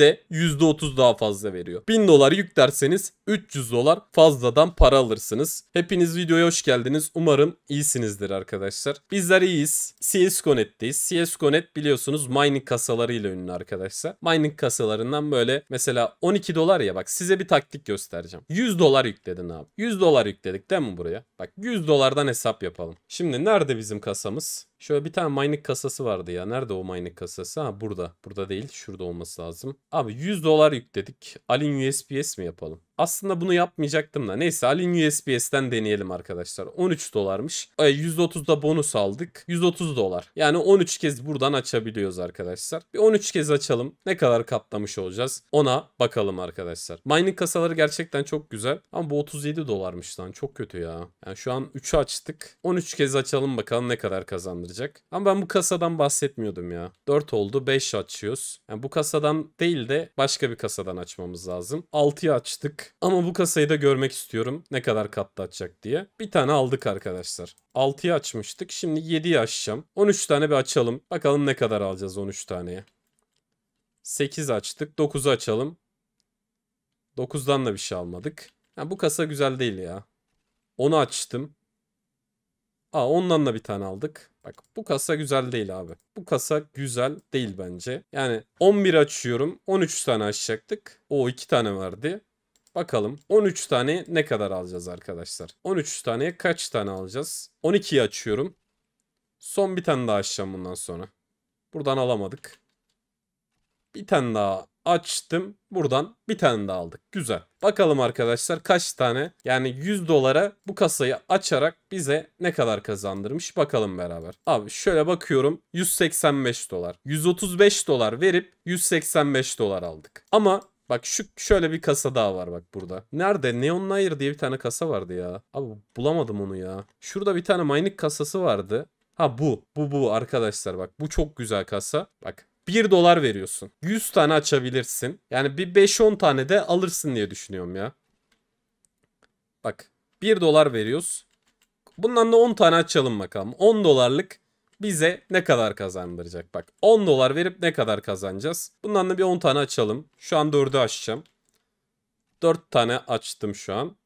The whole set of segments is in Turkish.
size %30 daha fazla veriyor. 1000 dolar yüklerseniz 300 dolar fazladan para alırsınız. Hepiniz videoya hoş geldiniz. Umarım iyisinizdir arkadaşlar. Bizler iyiyiz. CSGO.net'teyiz. CSGO.net biliyorsunuz mining kasalarıyla ünlü arkadaşlar. Mining kasalarından böyle mesela 12 dolar ya bak size bir taktik göstereceğim. 100 dolar yükledin abi. 100 dolar yükledik değil mi buraya? Bak 100 dolardan hesap yapalım. Şimdi nerede bizim kasamız? Şöyle bir tane mining kasası vardı ya. Nerede o mining kasası? Ha burada. Burada değil. Şurada olması lazım. Abi 100 dolar yükledik. Alin USPS mi yapalım? Aslında bunu yapmayacaktım da. Neyse Alin USPS'ten deneyelim arkadaşlar. 13 dolarmış. Ay, %30'da bonus aldık. 130 dolar. Yani 13 kez buradan açabiliyoruz arkadaşlar. Bir 13 kez açalım. Ne kadar katlamış olacağız? Ona bakalım arkadaşlar. Mining kasaları gerçekten çok güzel. Ama bu 37 dolarmış lan. Çok kötü ya. Yani şu an 3'ü açtık. 13 kez açalım bakalım ne kadar kazandıracak. Ama ben bu kasadan bahsetmiyordum ya. 4 oldu. 5 açıyoruz. Yani bu kasadan değil de başka bir kasadan açmamız lazım. 6'yı açtık. Ama bu kasayı da görmek istiyorum. Ne kadar katta diye. Bir tane aldık arkadaşlar. 6'yı açmıştık. Şimdi 7'yi açacağım. 13 tane bir açalım. Bakalım ne kadar alacağız 13 taneye. 8 açtık. 9'u açalım. 9'dan da bir şey almadık. Yani bu kasa güzel değil ya. 10'u açtım. Aa ondan da bir tane aldık. Bak bu kasa güzel değil abi. Bu kasa güzel değil bence. Yani 11 açıyorum. 13 tane açacaktık. O 2 tane verdi. Bakalım 13 tane ne kadar alacağız arkadaşlar? 13 taneye kaç tane alacağız? 12'yi açıyorum. Son bir tane daha açacağım bundan sonra. Buradan alamadık. Bir tane daha açtım. Buradan bir tane daha aldık. Güzel. Bakalım arkadaşlar kaç tane yani 100 dolara bu kasayı açarak bize ne kadar kazandırmış bakalım beraber. Abi şöyle bakıyorum 185 dolar. 135 dolar verip 185 dolar aldık. Ama Bak şu şöyle bir kasa daha var bak burada. Nerede? Neon Nair diye bir tane kasa vardı ya. Abi bulamadım onu ya. Şurada bir tane mining kasası vardı. Ha bu. Bu bu arkadaşlar bak. Bu çok güzel kasa. Bak 1 dolar veriyorsun. 100 tane açabilirsin. Yani bir 5-10 tane de alırsın diye düşünüyorum ya. Bak 1 dolar veriyoruz. Bundan da 10 tane açalım bakalım. 10 dolarlık bize ne kadar kazandıracak? Bak 10 dolar verip ne kadar kazanacağız? Bundan da bir 10 tane açalım. Şu an 4'ü açacağım. 4 tane açtım şu an.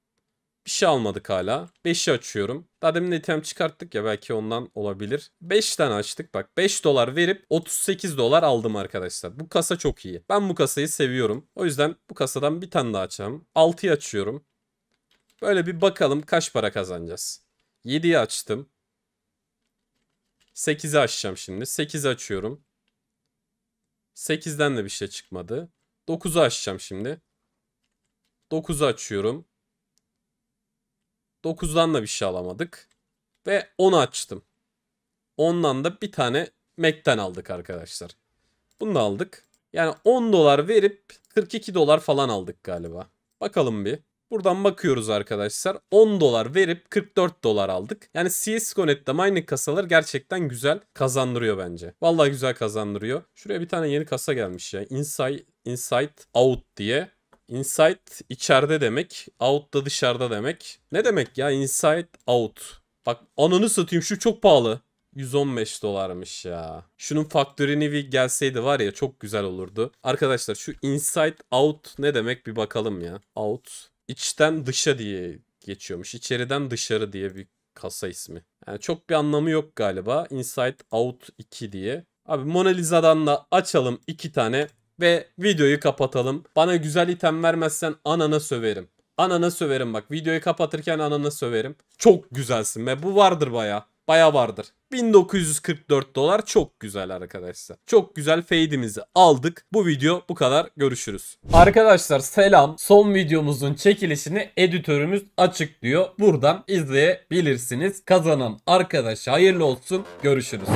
Bir şey almadık hala. 5'i açıyorum. Daha demin item çıkarttık ya belki ondan olabilir. 5 tane açtık bak. 5 dolar verip 38 dolar aldım arkadaşlar. Bu kasa çok iyi. Ben bu kasayı seviyorum. O yüzden bu kasadan bir tane daha açacağım. 6'yı açıyorum. Böyle bir bakalım kaç para kazanacağız. 7'yi açtım. 8'i açacağım şimdi. 8'i açıyorum. 8'den de bir şey çıkmadı. 9'u açacağım şimdi. 9'u açıyorum. 9'dan da bir şey alamadık. Ve 10'u açtım. Ondan da bir tane Mac'ten aldık arkadaşlar. Bunu da aldık. Yani 10 dolar verip 42 dolar falan aldık galiba. Bakalım bir. Buradan bakıyoruz arkadaşlar. 10 dolar verip 44 dolar aldık. Yani CSGO.net'te mining kasaları gerçekten güzel kazandırıyor bence. Vallahi güzel kazandırıyor. Şuraya bir tane yeni kasa gelmiş ya. Inside, inside out diye. Inside içeride demek. Out da dışarıda demek. Ne demek ya inside out. Bak ananı satayım şu çok pahalı. 115 dolarmış ya. Şunun Factory Nevi gelseydi var ya çok güzel olurdu. Arkadaşlar şu Inside Out ne demek bir bakalım ya. Out içten dışa diye geçiyormuş. İçeriden dışarı diye bir kasa ismi. Yani çok bir anlamı yok galiba. Inside Out 2 diye. Abi Mona Lisa'dan da açalım iki tane ve videoyu kapatalım. Bana güzel item vermezsen anana söverim. Anana söverim bak. Videoyu kapatırken anana söverim. Çok güzelsin ve bu vardır baya baya vardır. 1944 dolar çok güzel arkadaşlar. Çok güzel fade'imizi aldık. Bu video bu kadar. Görüşürüz. Arkadaşlar selam. Son videomuzun çekilişini editörümüz açıklıyor. Buradan izleyebilirsiniz. Kazanan arkadaş hayırlı olsun. Görüşürüz.